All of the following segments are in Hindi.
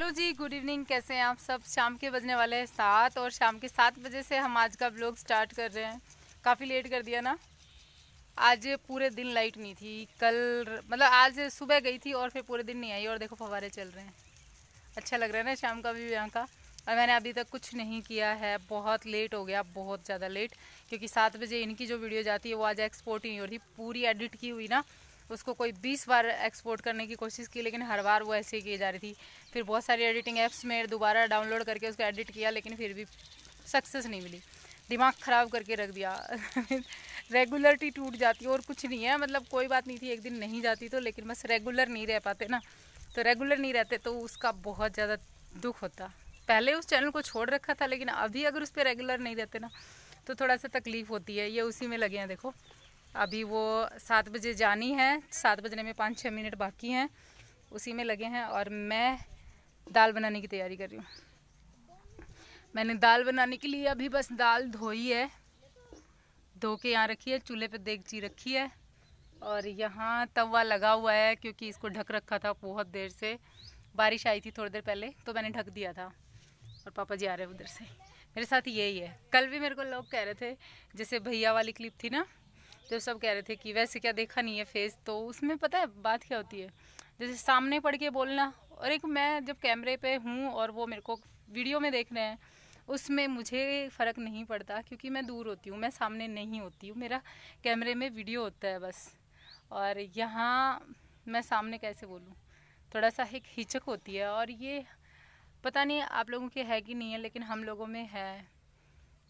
हेलो जी गुड इवनिंग कैसे हैं आप सब शाम के बजने वाले हैं सात और शाम के सात बजे से हम आज का ब्लॉग स्टार्ट कर रहे हैं काफ़ी लेट कर दिया ना आज पूरे दिन लाइट नहीं थी कल मतलब आज सुबह गई थी और फिर पूरे दिन नहीं आई और देखो फवारे चल रहे हैं अच्छा लग रहा है ना शाम का भी यहाँ का और मैंने अभी तक कुछ नहीं किया है बहुत लेट हो गया बहुत ज़्यादा लेट क्योंकि सात बजे इनकी जो वीडियो जाती है वो आज एक्सपोर्ट ही नहीं हो रही पूरी एडिट की हुई ना उसको कोई बीस बार एक्सपोर्ट करने की कोशिश की लेकिन हर बार वो ऐसे ही की जा रही थी फिर बहुत सारी एडिटिंग ऐप्स में दोबारा डाउनलोड करके उसको एडिट किया लेकिन फिर भी सक्सेस नहीं मिली दिमाग ख़राब करके रख दिया रेगुलरिटी टूट जाती है और कुछ नहीं है मतलब कोई बात नहीं थी एक दिन नहीं जाती तो लेकिन बस रेगुलर नहीं रह पाते ना तो रेगुलर नहीं रहते तो उसका बहुत ज़्यादा दुख होता पहले उस चैनल को छोड़ रखा था लेकिन अभी अगर उस पर रेगुलर नहीं रहते ना तो थोड़ा सा तकलीफ़ होती है ये उसी में लगे हैं देखो अभी वो सात बजे जानी है सात बजने में पाँच छः मिनट बाकी हैं उसी में लगे हैं और मैं दाल बनाने की तैयारी कर रही हूँ मैंने दाल बनाने के लिए अभी बस दाल धोई है धो के यहाँ रखी है चूल्हे पे जी रखी है और यहाँ तवा लगा हुआ है क्योंकि इसको ढक रखा था बहुत देर से बारिश आई थी थोड़ी देर पहले तो मैंने ढक दिया था और पापा जी आ रहे हैं उधर से मेरे साथ यही है कल भी मेरे को लोग कह रहे थे जैसे भैया वाली क्लिप थी ना जो तो सब कह रहे थे कि वैसे क्या देखा नहीं है फेस तो उसमें पता है बात क्या होती है जैसे सामने पढ़ के बोलना और एक मैं जब कैमरे पे हूँ और वो मेरे को वीडियो में देख रहे हैं उसमें मुझे फ़र्क नहीं पड़ता क्योंकि मैं दूर होती हूँ मैं सामने नहीं होती हूँ मेरा कैमरे में वीडियो होता है बस और यहाँ मैं सामने कैसे बोलूँ थोड़ा सा एक हिचक होती है और ये पता नहीं आप लोगों के है कि नहीं है लेकिन हम लोगों में है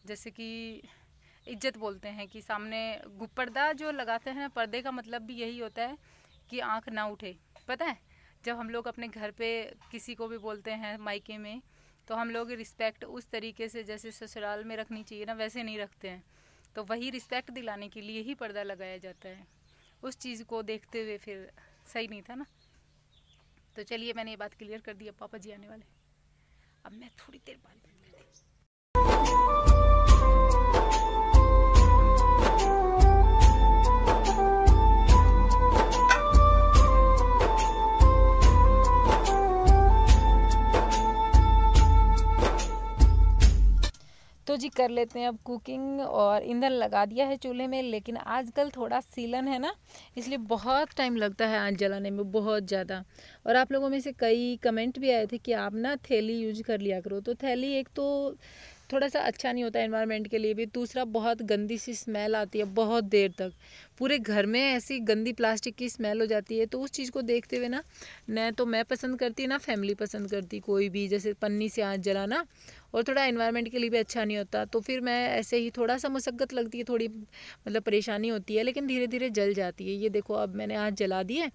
जैसे कि इज्जत बोलते हैं कि सामने पर्दा जो लगाते हैं पर्दे का मतलब भी यही होता है कि आँख ना उठे पता है जब हम लोग अपने घर पे किसी को भी बोलते हैं मायके में तो हम लोग रिस्पेक्ट उस तरीके से जैसे ससुराल में रखनी चाहिए ना वैसे नहीं रखते हैं तो वही रिस्पेक्ट दिलाने के लिए ही पर्दा लगाया जाता है उस चीज़ को देखते हुए फिर सही नहीं था ना तो चलिए मैंने ये बात क्लियर कर दी अब पापा जी आने वाले अब मैं थोड़ी देर बाद कर लेते हैं अब कुकिंग और ईंधन लगा दिया है चूल्हे में लेकिन आजकल थोड़ा सीलन है ना इसलिए बहुत टाइम लगता है आँच जलाने में बहुत ज़्यादा और आप लोगों में से कई कमेंट भी आए थे कि आप ना थैली यूज कर लिया करो तो थैली एक तो थोड़ा सा अच्छा नहीं होता एनवायरनमेंट के लिए भी दूसरा बहुत गंदी सी स्मेल आती है बहुत देर तक पूरे घर में ऐसी गंदी प्लास्टिक की स्मेल हो जाती है तो उस चीज़ को देखते हुए ना न तो मैं पसंद करती ना फैमिली पसंद करती कोई भी जैसे पन्नी से आँच जलाना और थोड़ा इन्वायरमेंट के लिए भी अच्छा नहीं होता तो फिर मैं ऐसे ही थोड़ा सा मुसक्कत लगती है थोड़ी मतलब परेशानी होती है लेकिन धीरे धीरे जल जाती है ये देखो अब मैंने आज जला दी है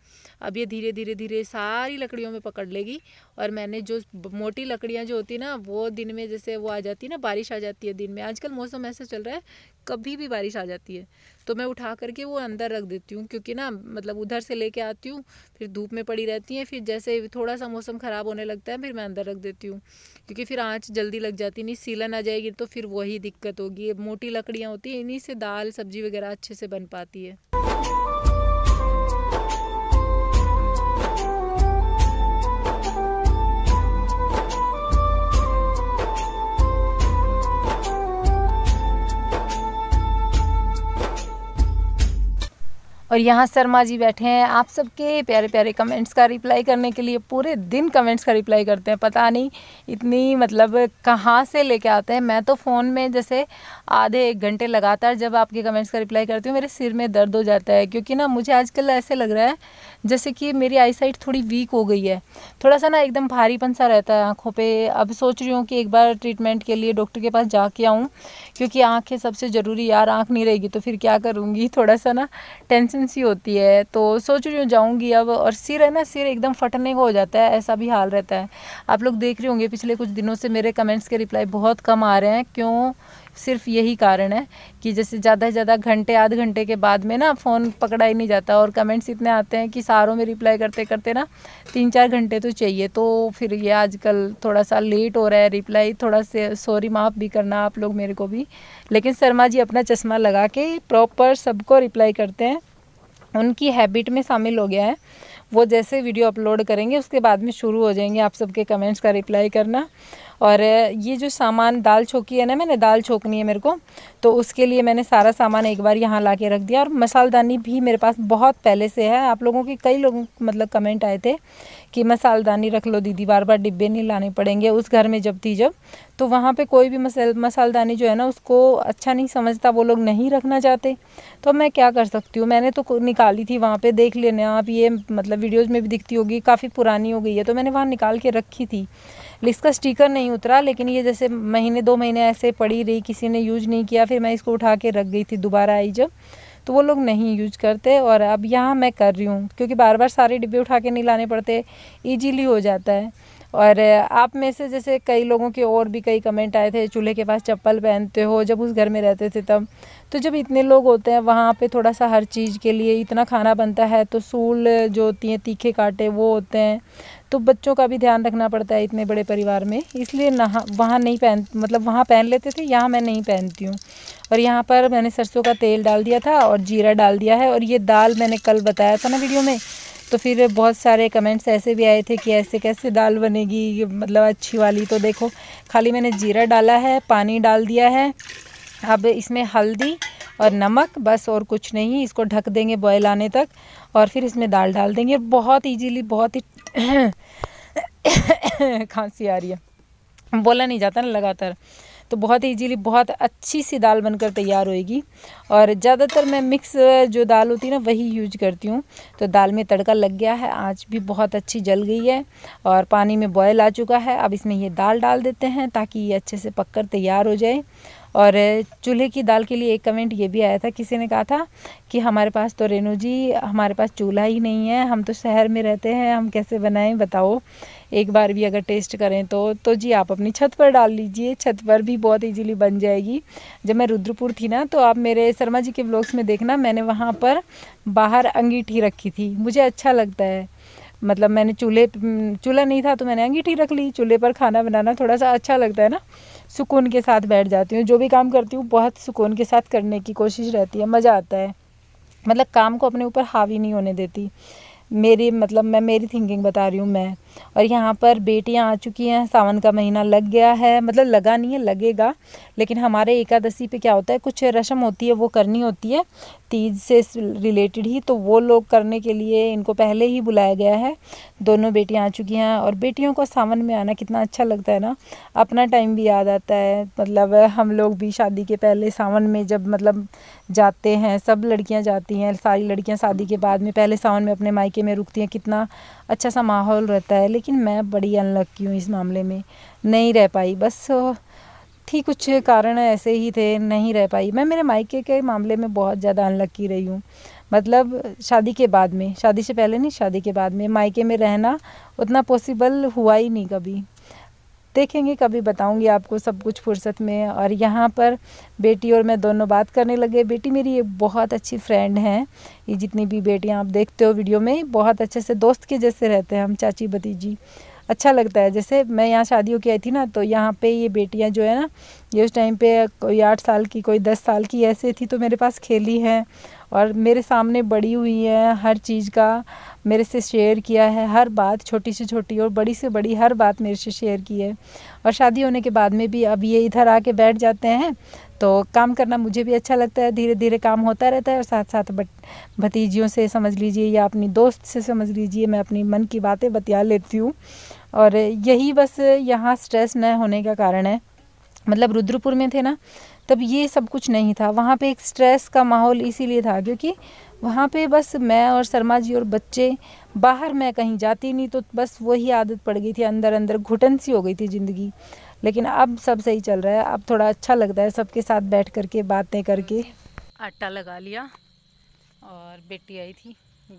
अब ये धीरे धीरे धीरे सारी लकड़ियों में पकड़ लेगी और मैंने जो मोटी लकड़ियाँ जो होती ना वो दिन में जैसे वो आ जाती है ना बारिश आ जाती है दिन में आजकल मौसम ऐसा चल रहा है कभी भी बारिश आ जाती है तो मैं उठा करके वो अंदर रख देती हूँ क्योंकि ना मतलब उधर से लेके आती हूँ फिर धूप में पड़ी रहती हैं फिर जैसे थोड़ा सा मौसम ख़राब होने लगता है फिर मैं अंदर रख देती हूँ क्योंकि फिर आँच जल्दी लग जाती नहीं सीलन आ जाएगी तो फिर वही दिक्कत होगी मोटी लकड़ियाँ होती हैं इन्हीं से दाल सब्जी वगैरह अच्छे से बन पाती है और यहाँ शर्मा जी बैठे हैं आप सबके प्यारे प्यारे कमेंट्स का रिप्लाई करने के लिए पूरे दिन कमेंट्स का रिप्लाई करते हैं पता नहीं इतनी मतलब कहाँ से लेके आते हैं मैं तो फ़ोन में जैसे आधे एक घंटे लगातार जब आपके कमेंट्स का रिप्लाई करती हूँ मेरे सिर में दर्द हो जाता है क्योंकि ना मुझे आजकल ऐसे लग रहा है जैसे कि मेरी आईसाइट थोड़ी वीक हो गई है थोड़ा सा ना एकदम भारीपन सा रहता है आँखों पर अब सोच रही हूँ कि एक बार ट्रीटमेंट के लिए डॉक्टर के पास जाके आऊँ क्योंकि आँखें सबसे ज़रूरी यार आँख नहीं रहेगी तो फिर क्या करूँगी थोड़ा सा ना टेंशन इमरजेंसी होती है तो सोच रही हूँ जाऊँगी अब और सिर है ना सिर एकदम फटने को हो जाता है ऐसा भी हाल रहता है आप लोग देख रहे होंगे पिछले कुछ दिनों से मेरे कमेंट्स के रिप्लाई बहुत कम आ रहे हैं क्यों सिर्फ यही कारण है कि जैसे ज़्यादा से ज़्यादा घंटे आध घंटे के बाद में ना फ़ोन पकड़ा ही नहीं जाता और कमेंट्स इतने आते हैं कि सारों में रिप्लाई करते करते ना तीन चार घंटे तो चाहिए तो फिर ये आजकल थोड़ा सा लेट हो रहा है रिप्लाई थोड़ा से सॉरी माफ़ भी करना आप लोग मेरे को भी लेकिन शर्मा जी अपना चश्मा लगा के प्रॉपर सबको रिप्लाई करते हैं उनकी हैबिट में शामिल हो गया है वो जैसे वीडियो अपलोड करेंगे उसके बाद में शुरू हो जाएंगे आप सबके कमेंट्स का रिप्लाई करना और ये जो सामान दाल छोकी है ना मैंने दाल छोकनी है मेरे को तो उसके लिए मैंने सारा सामान एक बार यहाँ ला के रख दिया और मसालदानी भी मेरे पास बहुत पहले से है आप लोगों के कई लोगों मतलब कमेंट आए थे कि मसालदानी रख लो दीदी बार बार डिब्बे नहीं लाने पड़ेंगे उस घर में जब थी जब तो वहाँ पे कोई भी मसाल मसालदानी जो है ना उसको अच्छा नहीं समझता वो लोग नहीं रखना चाहते तो मैं क्या कर सकती हूँ मैंने तो निकाली थी वहाँ पर देख लेना आप ये मतलब वीडियोज़ में भी दिखती होगी काफ़ी पुरानी हो गई है तो मैंने वहाँ निकाल के रखी थी इसका स्टीकर नहीं उतरा लेकिन ये जैसे महीने दो महीने ऐसे पड़ी रही किसी ने यूज नहीं किया फिर मैं इसको उठा के रख गई थी दोबारा आई जब तो वो लोग नहीं यूज करते और अब यहाँ मैं कर रही हूँ क्योंकि बार बार सारे डिब्बे उठा के नहीं लाने पड़ते ईजीली हो जाता है और आप में से जैसे कई लोगों के और भी कई कमेंट आए थे चूल्हे के पास चप्पल पहनते हो जब उस घर में रहते थे तब तो जब इतने लोग होते हैं वहाँ पे थोड़ा सा हर चीज़ के लिए इतना खाना बनता है तो सूल जो होती हैं तीखे काटे वो होते हैं तो बच्चों का भी ध्यान रखना पड़ता है इतने बड़े परिवार में इसलिए नहा वहाँ नहीं पहन मतलब वहाँ पहन लेते थे यहाँ मैं नहीं पहनती हूँ और यहाँ पर मैंने सरसों का तेल डाल दिया था और जीरा डाल दिया है और ये दाल मैंने कल बताया था ना वीडियो में तो फिर बहुत सारे कमेंट्स ऐसे भी आए थे कि ऐसे कैसे दाल बनेगी मतलब अच्छी वाली तो देखो खाली मैंने जीरा डाला है पानी डाल दिया है अब इसमें हल्दी और नमक बस और कुछ नहीं इसको ढक देंगे बॉयल आने तक और फिर इसमें दाल डाल देंगे बहुत इजीली बहुत ही खांसी आ रही है बोला नहीं जाता ना लगातार तो बहुत इजीली बहुत अच्छी सी दाल बनकर तैयार होएगी और ज़्यादातर मैं मिक्स जो दाल होती है ना वही यूज करती हूँ तो दाल में तड़का लग गया है आज भी बहुत अच्छी जल गई है और पानी में बॉयल आ चुका है अब इसमें ये दाल डाल देते हैं ताकि ये अच्छे से पककर तैयार हो जाए और चूल्हे की दाल के लिए एक कमेंट ये भी आया था किसी ने कहा था कि हमारे पास तो रेनू जी हमारे पास चूल्हा ही नहीं है हम तो शहर में रहते हैं हम कैसे बनाएं बताओ एक बार भी अगर टेस्ट करें तो तो जी आप अपनी छत पर डाल लीजिए छत पर भी बहुत इजीली बन जाएगी जब मैं रुद्रपुर थी ना तो आप मेरे शर्मा जी के ब्लॉग्स में देखना मैंने वहाँ पर बाहर अंगीठी रखी थी मुझे अच्छा लगता है मतलब मैंने चूल्हे चूल्हा नहीं था तो मैंने अंगीठी रख ली चूल्हे पर खाना बनाना थोड़ा सा अच्छा लगता है ना सुकून के साथ बैठ जाती हूँ जो भी काम करती हूँ बहुत सुकून के साथ करने की कोशिश रहती है मज़ा आता है मतलब काम को अपने ऊपर हावी नहीं होने देती मेरी मतलब मैं मेरी थिंकिंग बता रही हूँ मैं और यहाँ पर बेटियाँ आ चुकी हैं सावन का महीना लग गया है मतलब लगा नहीं है लगेगा लेकिन हमारे एकादशी पे क्या होता है कुछ रस्म होती है वो करनी होती है तीज से रिलेटेड ही तो वो लोग करने के लिए इनको पहले ही बुलाया गया है दोनों बेटियां आ चुकी हैं और बेटियों को सावन में आना कितना अच्छा लगता है ना अपना टाइम भी याद आता है मतलब हम लोग भी शादी के पहले सावन में जब मतलब जाते हैं सब लड़कियां जाती हैं सारी लड़कियां शादी के बाद में पहले सावन में अपने मायके में रुकती हैं कितना अच्छा सा माहौल रहता है लेकिन मैं बड़ी अनलक्की हूँ इस मामले में नहीं रह पाई बस थी कुछ कारण ऐसे ही थे नहीं रह पाई मैं मेरे मायके के मामले में बहुत ज़्यादा अनलक्की रही हूँ मतलब शादी के बाद में शादी से पहले नहीं शादी के बाद में मायके में रहना उतना पॉसिबल हुआ ही नहीं कभी देखेंगे कभी बताऊंगी आपको सब कुछ फुर्सत में और यहाँ पर बेटी और मैं दोनों बात करने लगे बेटी मेरी ये बहुत अच्छी फ्रेंड हैं ये जितनी भी बेटियाँ आप देखते हो वीडियो में बहुत अच्छे से दोस्त के जैसे रहते हैं हम चाची भतीजी अच्छा लगता है जैसे मैं यहाँ शादियों की आई थी ना तो यहाँ पे ये बेटियाँ जो है ना ये उस टाइम पे कोई आठ साल की कोई दस साल की ऐसे थी तो मेरे पास खेली है और मेरे सामने बड़ी हुई है हर चीज़ का मेरे से शेयर किया है हर बात छोटी से छोटी और बड़ी से बड़ी हर बात मेरे से शेयर की है और शादी होने के बाद में भी अब ये इधर आके बैठ जाते हैं तो काम करना मुझे भी अच्छा लगता है धीरे धीरे काम होता रहता है और साथ साथ भतीजियों से समझ लीजिए या अपनी दोस्त से समझ लीजिए मैं अपनी मन की बातें बतिया लेती हूँ और यही बस यहाँ स्ट्रेस न होने का कारण है मतलब रुद्रपुर में थे ना तब ये सब कुछ नहीं था वहाँ पे एक स्ट्रेस का माहौल इसीलिए था क्योंकि वहाँ पे बस मैं और शर्मा जी और बच्चे बाहर मैं कहीं जाती नहीं तो बस वही आदत पड़ गई थी अंदर अंदर घुटन सी हो गई थी ज़िंदगी लेकिन अब सब सही चल रहा है अब थोड़ा अच्छा लगता है सबके साथ बैठ करके बातें करके आटा लगा लिया और बेटी आई थी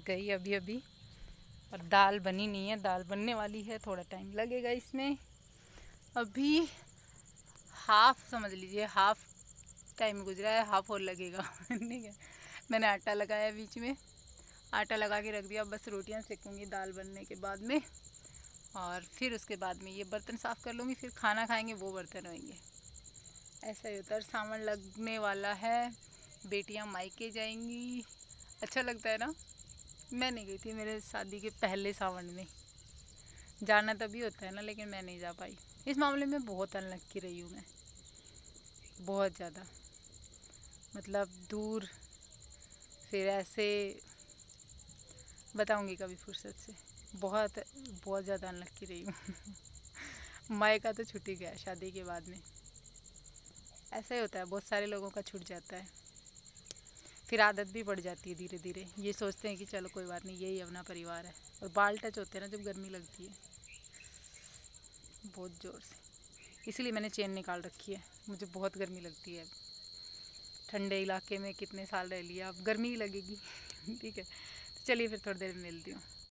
गई अभी अभी और दाल बनी नहीं है दाल बनने वाली है थोड़ा टाइम लगेगा इसमें अभी हाफ समझ लीजिए हाफ टाइम गुजरा है हाफ और लगेगा ठीक है मैंने आटा लगाया बीच में आटा लगा के रख दिया बस रोटियां सेकूँगी दाल बनने के बाद में और फिर उसके बाद में ये बर्तन साफ़ कर लूँगी फिर खाना खाएंगे वो बर्तन होंगे ऐसा ही होता है सावन लगने वाला है बेटियां मायके जाएंगी अच्छा लगता है ना मैं नहीं गई थी मेरे शादी के पहले सावन में जाना तभी होता है ना लेकिन मैं नहीं जा पाई इस मामले में बहुत अनलक्की रही हूँ मैं बहुत ज़्यादा मतलब दूर फिर ऐसे बताऊँगी कभी फुर्सत से बहुत बहुत ज़्यादा अनलक्की रही हूँ का तो छुट ही गया शादी के बाद में ऐसा ही होता है बहुत सारे लोगों का छूट जाता है फिर आदत भी बढ़ जाती है धीरे धीरे ये सोचते हैं कि चलो कोई बात नहीं यही अपना परिवार है और बाल टच होते हैं ना जब गर्मी लगती है बहुत ज़ोर से इसीलिए मैंने चेन निकाल रखी है मुझे बहुत गर्मी लगती है ठंडे इलाके में कितने साल रह लिया अब गर्मी ही लगेगी ठीक है तो चलिए फिर थोड़ी देर में मिलती हूँ